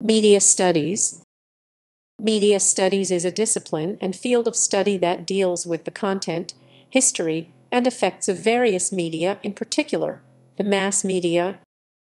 Media studies. Media studies is a discipline and field of study that deals with the content, history, and effects of various media, in particular, the mass media.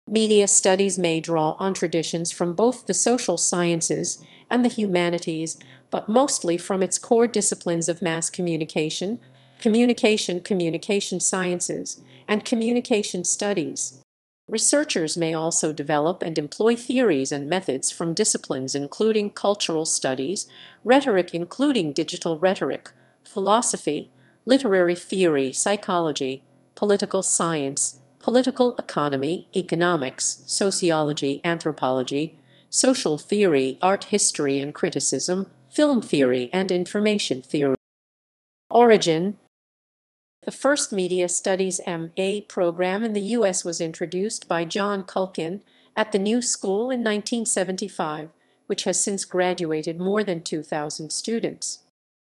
Media studies may draw on traditions from both the social sciences and the humanities, but mostly from its core disciplines of mass communication, communication communication sciences, and communication studies. Researchers may also develop and employ theories and methods from disciplines including cultural studies, rhetoric including digital rhetoric, philosophy, literary theory, psychology, political science, political economy, economics, sociology, anthropology, social theory, art history and criticism, film theory, and information theory. Origin the first Media Studies M.A. program in the U.S. was introduced by John Culkin at the New School in 1975, which has since graduated more than 2,000 students.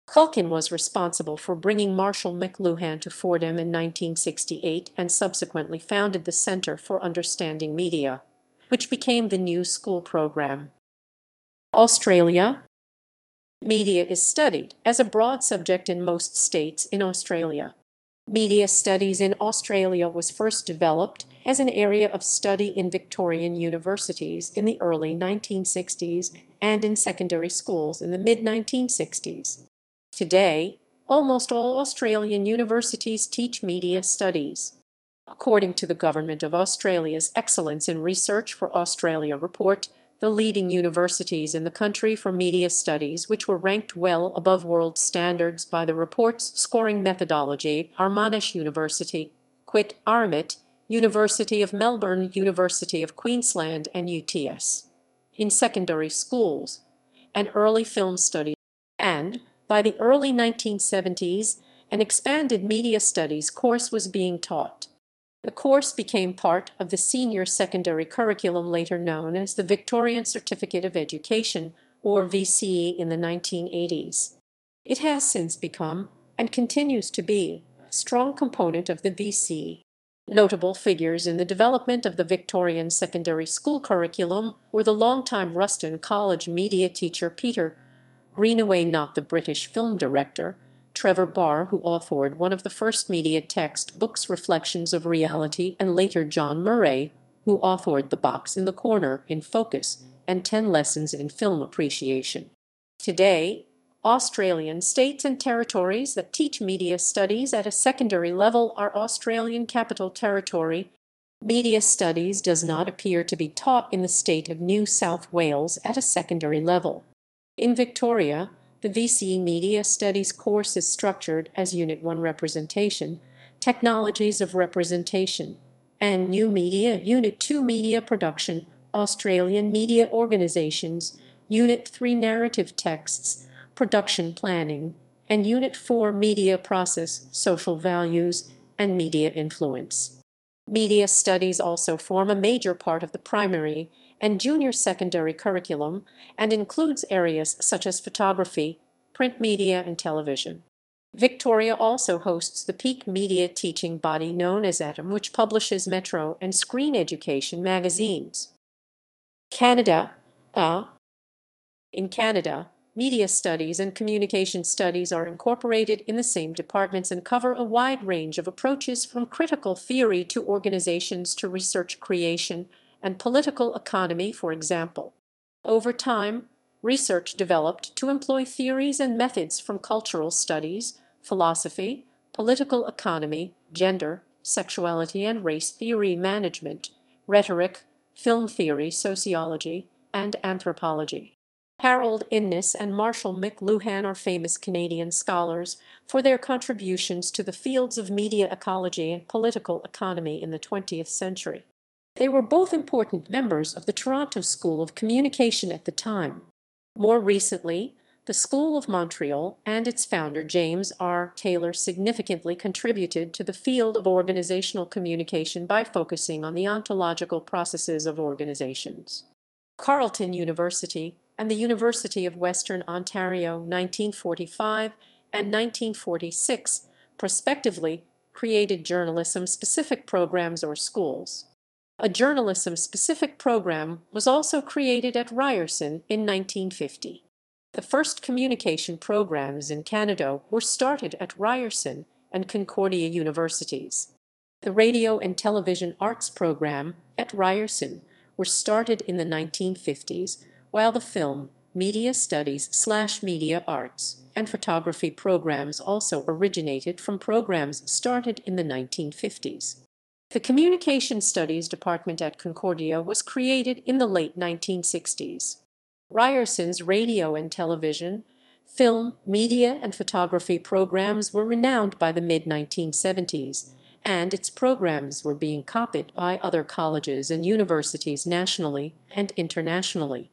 Culkin was responsible for bringing Marshall McLuhan to Fordham in 1968 and subsequently founded the Center for Understanding Media, which became the new school program. Australia Media is studied as a broad subject in most states in Australia. Media studies in Australia was first developed as an area of study in Victorian universities in the early 1960s and in secondary schools in the mid-1960s. Today, almost all Australian universities teach media studies. According to the Government of Australia's Excellence in Research for Australia report, the leading universities in the country for media studies, which were ranked well above world standards by the report's scoring methodology, Armanish University, Quit Armit, University of Melbourne, University of Queensland, and UTS. In secondary schools, and early film studies, and, by the early 1970s, an expanded media studies course was being taught. The course became part of the senior secondary curriculum later known as the Victorian Certificate of Education, or VCE, in the 1980s. It has since become, and continues to be, a strong component of the VCE. Notable figures in the development of the Victorian secondary school curriculum were the longtime Ruston College media teacher Peter Greenaway, not the British film director, Trevor Barr, who authored one of the first media textbooks, Reflections of Reality, and later John Murray, who authored The Box in the Corner, In Focus, and 10 Lessons in Film Appreciation. Today, Australian states and territories that teach media studies at a secondary level are Australian Capital Territory. Media studies does not appear to be taught in the state of New South Wales at a secondary level. In Victoria, the VC Media Studies course is structured as Unit 1 Representation, Technologies of Representation, and New Media, Unit 2 Media Production, Australian Media Organizations, Unit 3 Narrative Texts, Production Planning, and Unit 4 Media Process, Social Values, and Media Influence. Media studies also form a major part of the primary and junior secondary curriculum and includes areas such as photography, print media, and television. Victoria also hosts the peak media teaching body known as ATOM, which publishes Metro and Screen Education magazines. Canada, uh, in Canada, Media studies and communication studies are incorporated in the same departments and cover a wide range of approaches from critical theory to organizations to research creation and political economy, for example. Over time, research developed to employ theories and methods from cultural studies, philosophy, political economy, gender, sexuality and race theory management, rhetoric, film theory, sociology, and anthropology. Harold Innis and Marshall McLuhan are famous Canadian scholars for their contributions to the fields of media ecology and political economy in the 20th century. They were both important members of the Toronto School of Communication at the time. More recently, the School of Montreal and its founder James R. Taylor significantly contributed to the field of organizational communication by focusing on the ontological processes of organizations. Carleton University, and the University of Western Ontario 1945 and 1946, prospectively, created journalism-specific programs or schools. A journalism-specific program was also created at Ryerson in 1950. The first communication programs in Canada were started at Ryerson and Concordia universities. The radio and television arts program at Ryerson were started in the 1950s while the film, media studies slash media arts, and photography programs also originated from programs started in the 1950s. The Communication Studies Department at Concordia was created in the late 1960s. Ryerson's radio and television, film, media, and photography programs were renowned by the mid-1970s, and its programs were being copied by other colleges and universities nationally and internationally.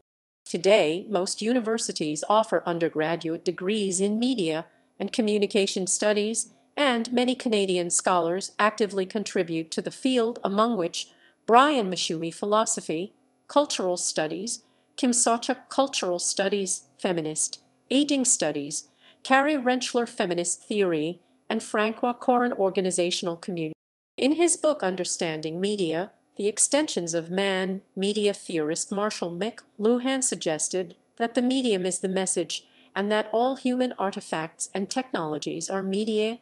Today, most universities offer undergraduate degrees in media and communication studies, and many Canadian scholars actively contribute to the field, among which Brian Mashui Philosophy, Cultural Studies, Kim Sawchuk Cultural Studies, Feminist, Aging Studies, Carrie Rentschler Feminist Theory, and Francois Corin Organizational Community. In his book Understanding Media, the extensions of man, media theorist Marshall McLuhan suggested that the medium is the message and that all human artifacts and technologies are media.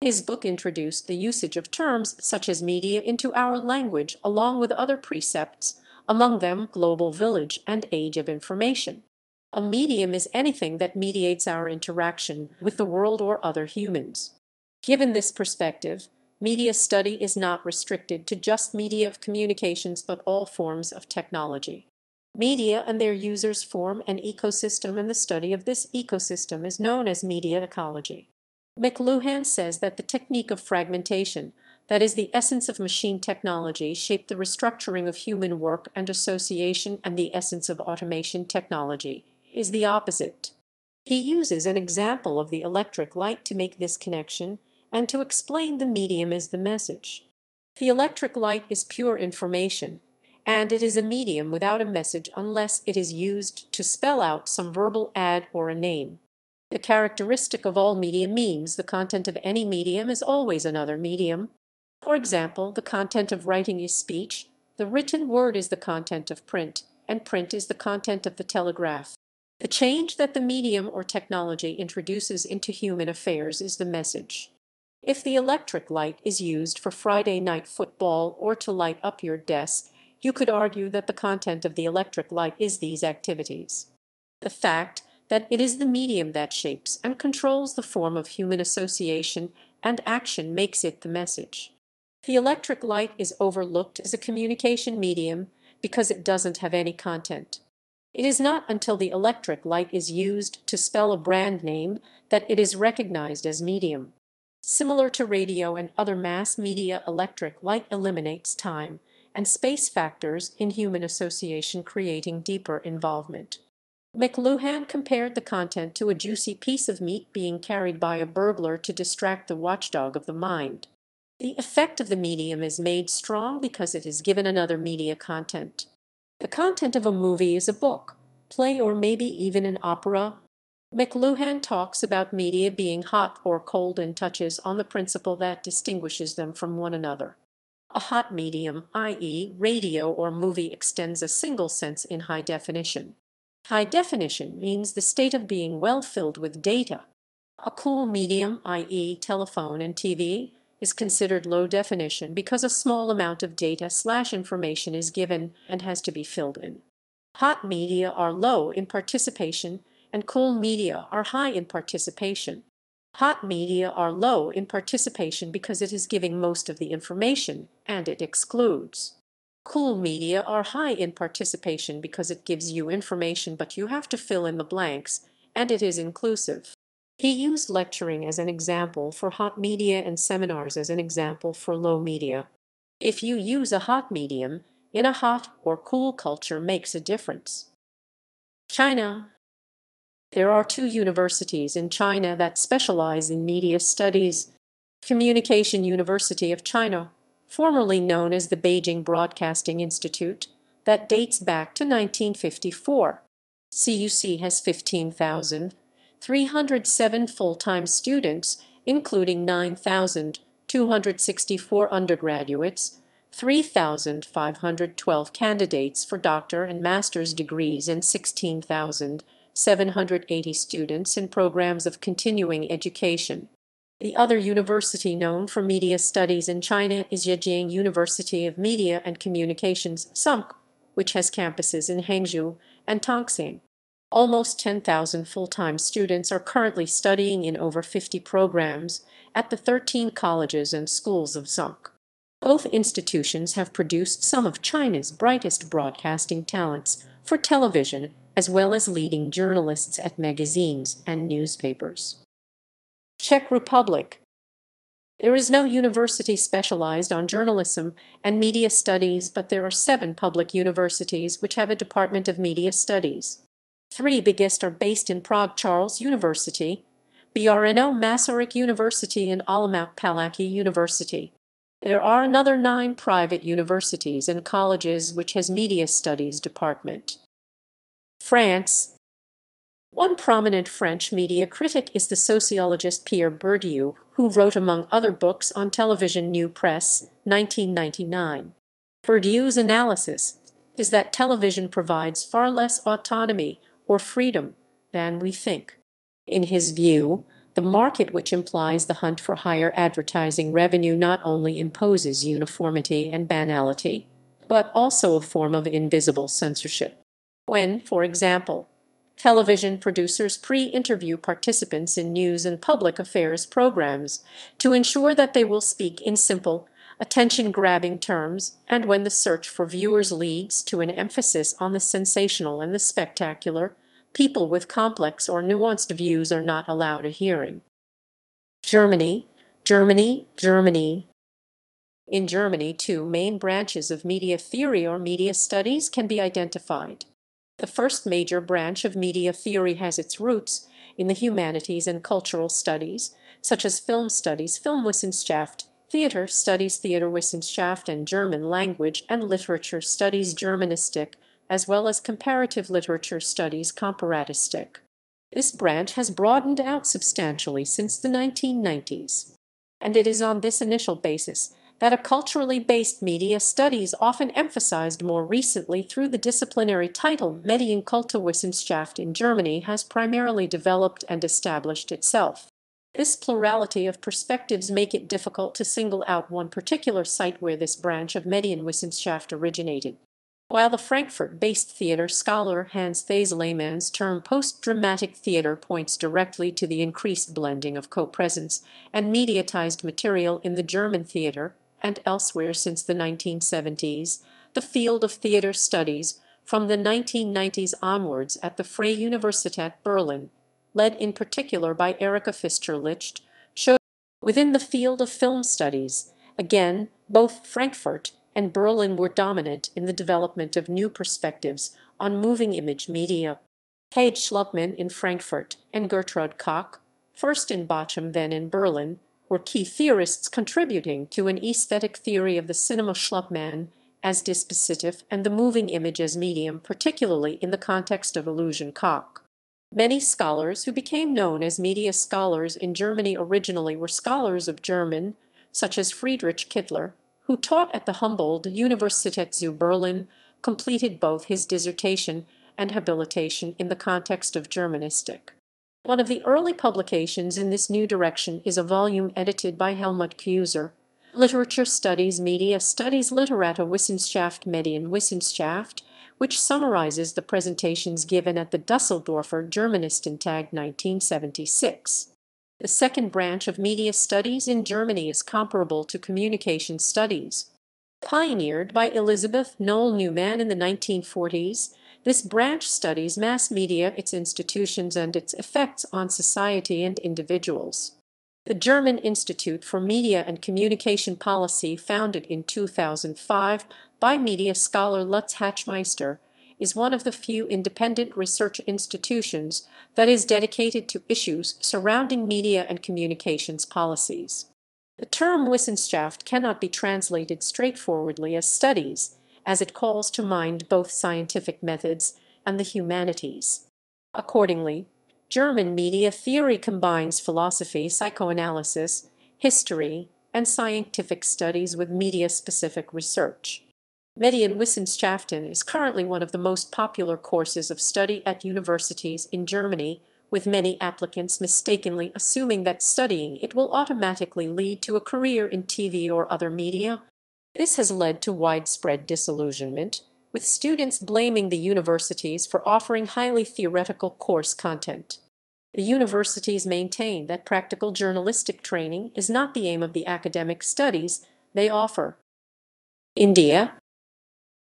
His book introduced the usage of terms such as media into our language along with other precepts, among them global village and age of information. A medium is anything that mediates our interaction with the world or other humans. Given this perspective, media study is not restricted to just media of communications but all forms of technology. Media and their users form an ecosystem and the study of this ecosystem is known as media ecology. McLuhan says that the technique of fragmentation, that is the essence of machine technology, shaped the restructuring of human work and association and the essence of automation technology is the opposite. He uses an example of the electric light to make this connection, and to explain the medium is the message. The electric light is pure information, and it is a medium without a message unless it is used to spell out some verbal ad or a name. The characteristic of all media means the content of any medium is always another medium. For example, the content of writing is speech, the written word is the content of print, and print is the content of the telegraph. The change that the medium or technology introduces into human affairs is the message. If the electric light is used for Friday night football or to light up your desk, you could argue that the content of the electric light is these activities. The fact that it is the medium that shapes and controls the form of human association and action makes it the message. The electric light is overlooked as a communication medium because it doesn't have any content. It is not until the electric light is used to spell a brand name that it is recognized as medium. Similar to radio and other mass media electric light eliminates time and space factors in human association creating deeper involvement. McLuhan compared the content to a juicy piece of meat being carried by a burglar to distract the watchdog of the mind. The effect of the medium is made strong because it is given another media content. The content of a movie is a book, play or maybe even an opera, McLuhan talks about media being hot or cold and touches on the principle that distinguishes them from one another. A hot medium, i.e., radio or movie, extends a single sense in high definition. High definition means the state of being well filled with data. A cool medium, i.e., telephone and TV, is considered low definition because a small amount of data slash information is given and has to be filled in. Hot media are low in participation and cool media are high in participation. Hot media are low in participation because it is giving most of the information, and it excludes. Cool media are high in participation because it gives you information but you have to fill in the blanks, and it is inclusive. He used lecturing as an example for hot media and seminars as an example for low media. If you use a hot medium, in a hot or cool culture makes a difference. China there are two universities in China that specialize in media studies. Communication University of China, formerly known as the Beijing Broadcasting Institute, that dates back to 1954. CUC has 15,307 full-time students, including 9,264 undergraduates, 3,512 candidates for doctor and master's degrees and 16,000 780 students in programs of continuing education. The other university known for media studies in China is Zhejiang University of Media and Communications (SUMC), which has campuses in Hangzhou and Tongxing. Almost 10,000 full-time students are currently studying in over 50 programs at the 13 colleges and schools of SUMC. Both institutions have produced some of China's brightest broadcasting talents for television as well as leading journalists at magazines and newspapers. Czech Republic There is no university specialized on journalism and media studies, but there are seven public universities which have a department of media studies. Three biggest are based in Prague Charles University, BRNO Masaryk University and Olomouc Palaki University. There are another nine private universities and colleges which has media studies department. France One prominent French media critic is the sociologist Pierre Bourdieu, who wrote among other books on Television New Press, 1999. Bourdieu's analysis is that television provides far less autonomy or freedom than we think. In his view, the market which implies the hunt for higher advertising revenue not only imposes uniformity and banality, but also a form of invisible censorship. When, for example, television producers pre-interview participants in news and public affairs programs to ensure that they will speak in simple, attention-grabbing terms, and when the search for viewers leads to an emphasis on the sensational and the spectacular, people with complex or nuanced views are not allowed a hearing. Germany, Germany, Germany. In Germany, two main branches of media theory or media studies can be identified. The first major branch of media theory has its roots in the humanities and cultural studies, such as film studies (Filmwissenschaft), theater studies (Theaterwissenschaft), and German language and literature studies (Germanistik), as well as comparative literature studies (Comparatistik). This branch has broadened out substantially since the 1990s. And it is on this initial basis that a culturally based media studies often emphasized more recently through the disciplinary title Medienkulturwissenschaft in Germany has primarily developed and established itself. This plurality of perspectives make it difficult to single out one particular site where this branch of Medienwissenschaft originated. While the Frankfurt-based theater scholar Hans Thais Lehmann's term post-dramatic theater points directly to the increased blending of co-presence and mediatized material in the German theater, and elsewhere since the 1970s, the field of theater studies from the 1990s onwards at the Freie Universität Berlin, led in particular by Erika Fischer-Licht, chose within the field of film studies. Again, both Frankfurt and Berlin were dominant in the development of new perspectives on moving image media. Paige Schluckman in Frankfurt and Gertrude Koch, first in Bochum then in Berlin, were key theorists contributing to an aesthetic theory of the cinema Schlupmann as dispositif and the moving image as medium, particularly in the context of illusion cock. Many scholars who became known as media scholars in Germany originally were scholars of German, such as Friedrich Kittler, who taught at the Humboldt Universität zu Berlin, completed both his dissertation and habilitation in the context of Germanistic. One of the early publications in this new direction is a volume edited by Helmut Kuser, Literature Studies Media Studies Literata Wissenschaft Medienwissenschaft, which summarizes the presentations given at the Dusseldorfer Germanistentag 1976. The second branch of media studies in Germany is comparable to communication studies. Pioneered by Elizabeth Noel Newman in the 1940s, this branch studies mass media, its institutions, and its effects on society and individuals. The German Institute for Media and Communication Policy, founded in 2005 by media scholar Lutz Hatchmeister, is one of the few independent research institutions that is dedicated to issues surrounding media and communications policies. The term Wissenschaft cannot be translated straightforwardly as studies, as it calls to mind both scientific methods and the humanities. Accordingly, German media theory combines philosophy, psychoanalysis, history, and scientific studies with media-specific research. Medienwissenschaften is currently one of the most popular courses of study at universities in Germany, with many applicants mistakenly assuming that studying it will automatically lead to a career in TV or other media, this has led to widespread disillusionment, with students blaming the universities for offering highly theoretical course content. The universities maintain that practical journalistic training is not the aim of the academic studies they offer. India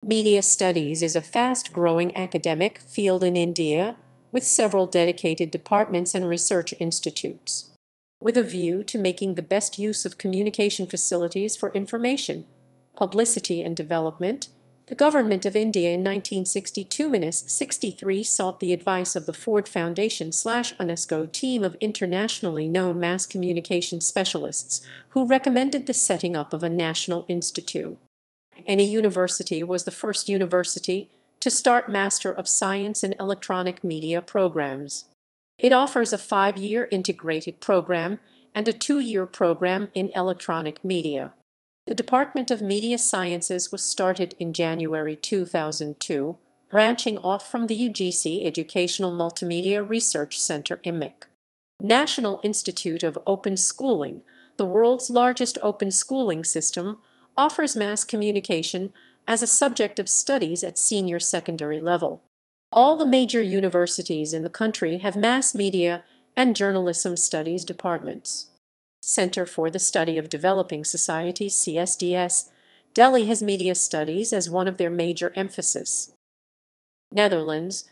Media studies is a fast-growing academic field in India, with several dedicated departments and research institutes, with a view to making the best use of communication facilities for information Publicity and Development, the Government of India in 1962-63 sought the advice of the Ford Foundation-UNESCO team of internationally known mass communication specialists who recommended the setting up of a national institute. Any university was the first university to start Master of Science in Electronic Media programs. It offers a five-year integrated program and a two-year program in electronic media. The Department of Media Sciences was started in January 2002, branching off from the UGC Educational Multimedia Research Center IMIC. National Institute of Open Schooling, the world's largest open schooling system, offers mass communication as a subject of studies at senior secondary level. All the major universities in the country have mass media and journalism studies departments. Center for the Study of Developing Societies CSDS, Delhi has media studies as one of their major emphasis. Netherlands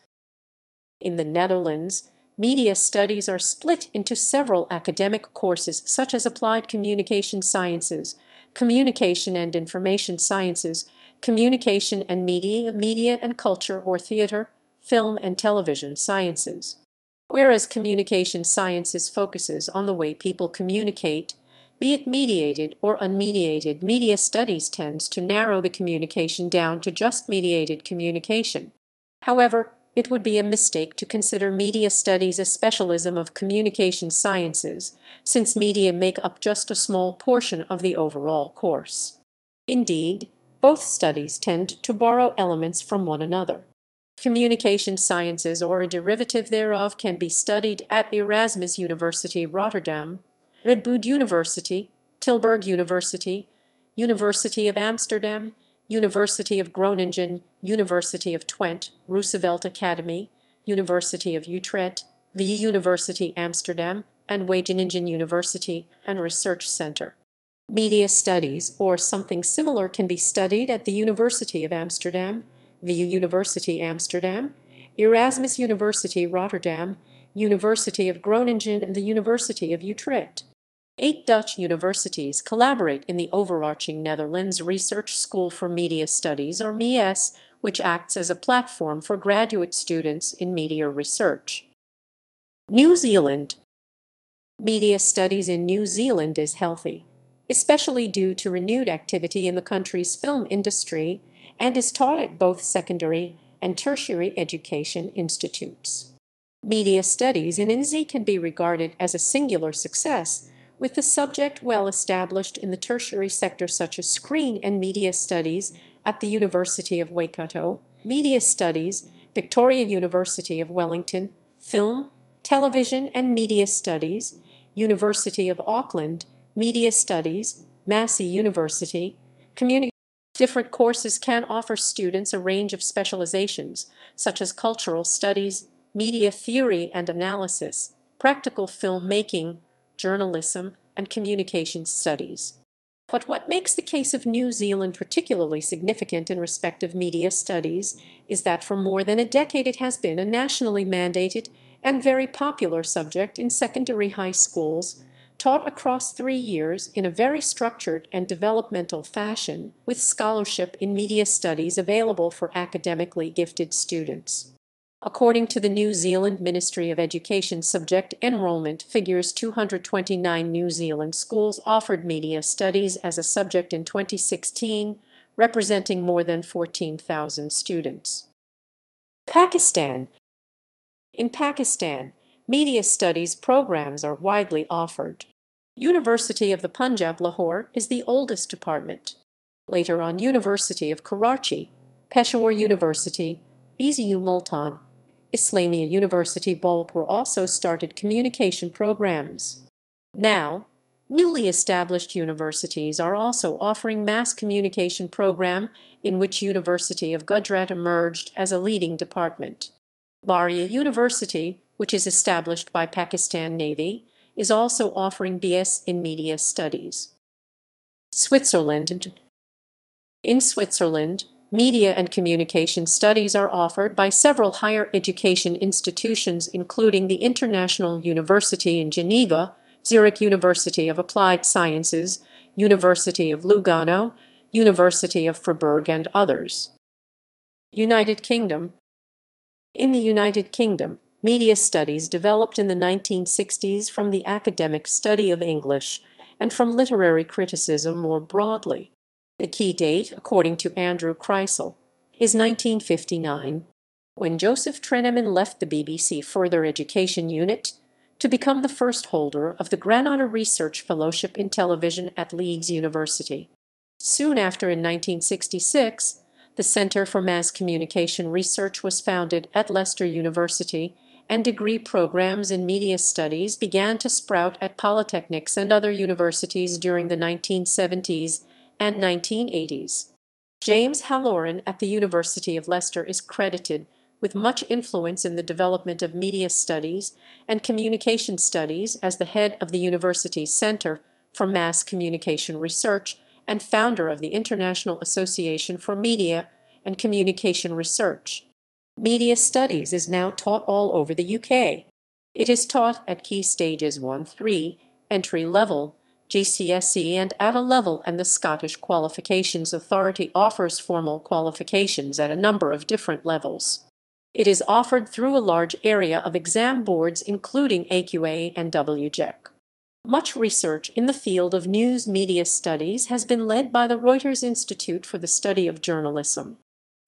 In the Netherlands, media studies are split into several academic courses such as Applied Communication Sciences, Communication and Information Sciences, Communication and Media, Media and Culture or Theater, Film and Television Sciences. Whereas communication sciences focuses on the way people communicate, be it mediated or unmediated, media studies tends to narrow the communication down to just mediated communication. However, it would be a mistake to consider media studies a specialism of communication sciences, since media make up just a small portion of the overall course. Indeed, both studies tend to borrow elements from one another communication sciences or a derivative thereof can be studied at Erasmus University Rotterdam, Radboud University, Tilburg University, University of Amsterdam, University of Groningen, University of Twente, Roosevelt Academy, University of Utrecht, the University Amsterdam, and Wageningen University and Research Center. Media studies or something similar can be studied at the University of Amsterdam, the University Amsterdam, Erasmus University Rotterdam, University of Groningen and the University of Utrecht. Eight Dutch universities collaborate in the overarching Netherlands Research School for Media Studies or MES, which acts as a platform for graduate students in media research. New Zealand Media studies in New Zealand is healthy, especially due to renewed activity in the country's film industry and is taught at both secondary and tertiary education institutes. Media studies in NZ can be regarded as a singular success, with the subject well established in the tertiary sector such as screen and media studies at the University of Waikato, media studies, Victoria University of Wellington, film, television and media studies, University of Auckland, media studies, Massey University, community. Different courses can offer students a range of specializations, such as cultural studies, media theory and analysis, practical filmmaking, journalism, and communication studies. But what makes the case of New Zealand particularly significant in respect of media studies is that for more than a decade it has been a nationally mandated and very popular subject in secondary high schools, taught across three years in a very structured and developmental fashion, with scholarship in media studies available for academically gifted students. According to the New Zealand Ministry of Education subject enrollment figures 229 New Zealand schools offered media studies as a subject in 2016, representing more than 14,000 students. Pakistan In Pakistan, media studies programs are widely offered. University of the Punjab Lahore is the oldest department. Later on University of Karachi, Peshawar University, BZU Multan, Islamia University Bolpur also started communication programs. Now, newly established universities are also offering mass communication program in which University of Gujarat emerged as a leading department. Baria University, which is established by Pakistan Navy, is also offering BS in Media Studies. Switzerland In Switzerland, media and communication studies are offered by several higher education institutions including the International University in Geneva, Zurich University of Applied Sciences, University of Lugano, University of Fribourg and others. United Kingdom In the United Kingdom, Media studies developed in the 1960s from the academic study of English and from literary criticism more broadly. The key date, according to Andrew Kreisel, is 1959, when Joseph Treneman left the BBC Further Education Unit to become the first holder of the Granada Research Fellowship in Television at Leeds University. Soon after, in 1966, the Center for Mass Communication Research was founded at Leicester University and degree programs in media studies began to sprout at polytechnics and other universities during the 1970s and 1980s. James Halloran at the University of Leicester is credited with much influence in the development of media studies and communication studies as the head of the university's Center for Mass Communication Research and founder of the International Association for Media and Communication Research. Media studies is now taught all over the UK. It is taught at key stages 1-3, entry level, GCSE and AVA level and the Scottish Qualifications Authority offers formal qualifications at a number of different levels. It is offered through a large area of exam boards including AQA and WJEC. Much research in the field of news media studies has been led by the Reuters Institute for the Study of Journalism.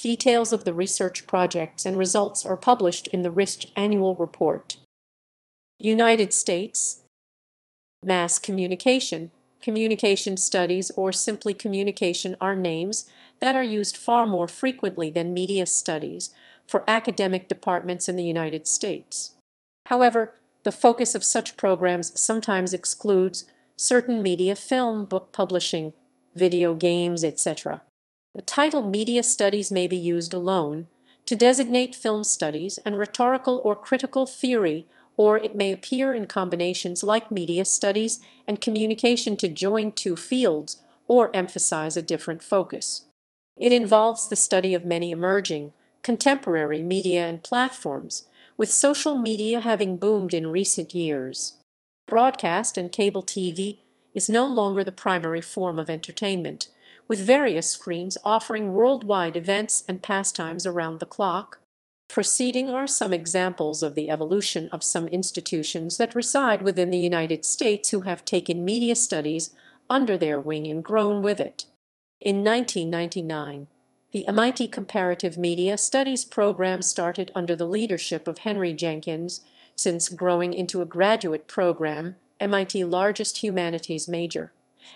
Details of the research projects and results are published in the RIST Annual Report. United States Mass communication, communication studies, or simply communication are names that are used far more frequently than media studies for academic departments in the United States. However, the focus of such programs sometimes excludes certain media film, book publishing, video games, etc. The title media studies may be used alone to designate film studies and rhetorical or critical theory, or it may appear in combinations like media studies and communication to join two fields or emphasize a different focus. It involves the study of many emerging, contemporary media and platforms, with social media having boomed in recent years. Broadcast and cable TV is no longer the primary form of entertainment with various screens offering worldwide events and pastimes around the clock. Proceeding are some examples of the evolution of some institutions that reside within the United States who have taken media studies under their wing and grown with it. In 1999, the MIT Comparative Media Studies program started under the leadership of Henry Jenkins, since growing into a graduate program, MIT largest humanities major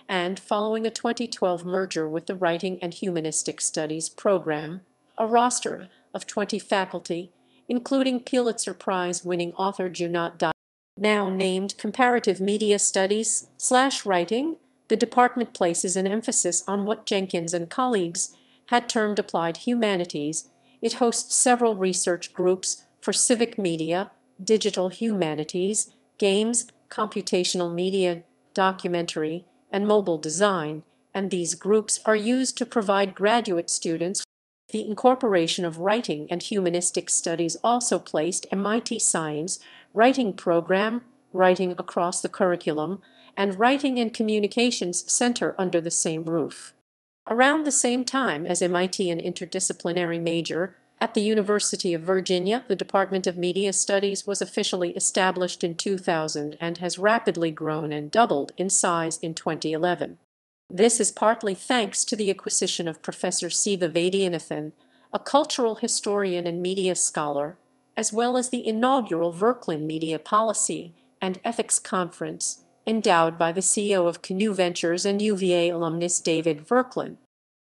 and following a 2012 merger with the Writing and Humanistic Studies program, a roster of 20 faculty, including Pulitzer Prize-winning author Junot Dai, now named Comparative Media Studies slash Writing, the department places an emphasis on what Jenkins and colleagues had termed applied humanities. It hosts several research groups for civic media, digital humanities, games, computational media, documentary, and mobile design, and these groups are used to provide graduate students. The incorporation of writing and humanistic studies also placed MIT Science, Writing Program, Writing Across the Curriculum, and Writing and Communications Center under the same roof. Around the same time as MIT an interdisciplinary major, at the University of Virginia, the Department of Media Studies was officially established in 2000 and has rapidly grown and doubled in size in 2011. This is partly thanks to the acquisition of Professor Siva Vaidyanathan, a cultural historian and media scholar, as well as the inaugural Verklin Media Policy and Ethics Conference, endowed by the CEO of Canoe Ventures and UVA alumnus David Verklin.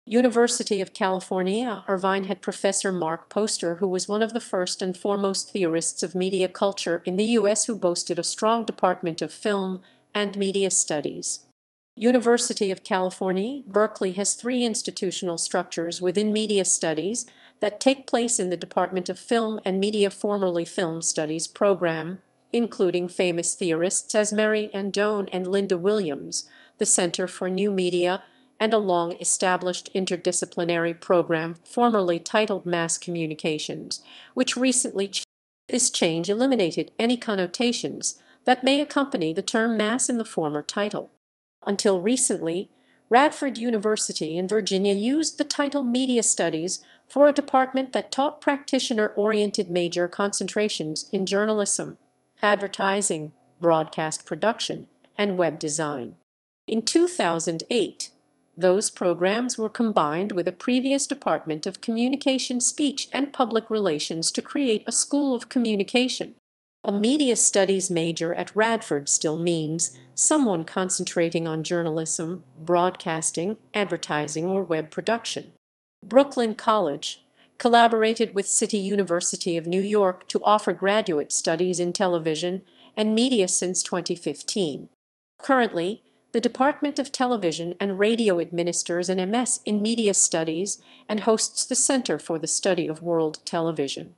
University of California, Irvine had Professor Mark Poster, who was one of the first and foremost theorists of media culture in the U.S., who boasted a strong Department of Film and Media Studies. University of California, Berkeley has three institutional structures within media studies that take place in the Department of Film and Media, formerly Film Studies program, including famous theorists as Mary Andone and Linda Williams, the Center for New Media, and a long-established interdisciplinary program formerly titled Mass Communications, which recently this change eliminated any connotations that may accompany the term mass in the former title. Until recently, Radford University in Virginia used the title Media Studies for a department that taught practitioner-oriented major concentrations in journalism, advertising, broadcast production, and web design. In 2008, those programs were combined with a previous department of communication speech and public relations to create a school of communication. A media studies major at Radford still means someone concentrating on journalism, broadcasting, advertising, or web production. Brooklyn College collaborated with City University of New York to offer graduate studies in television and media since 2015. Currently, the Department of Television and Radio administers an MS in Media Studies and hosts the Center for the Study of World Television.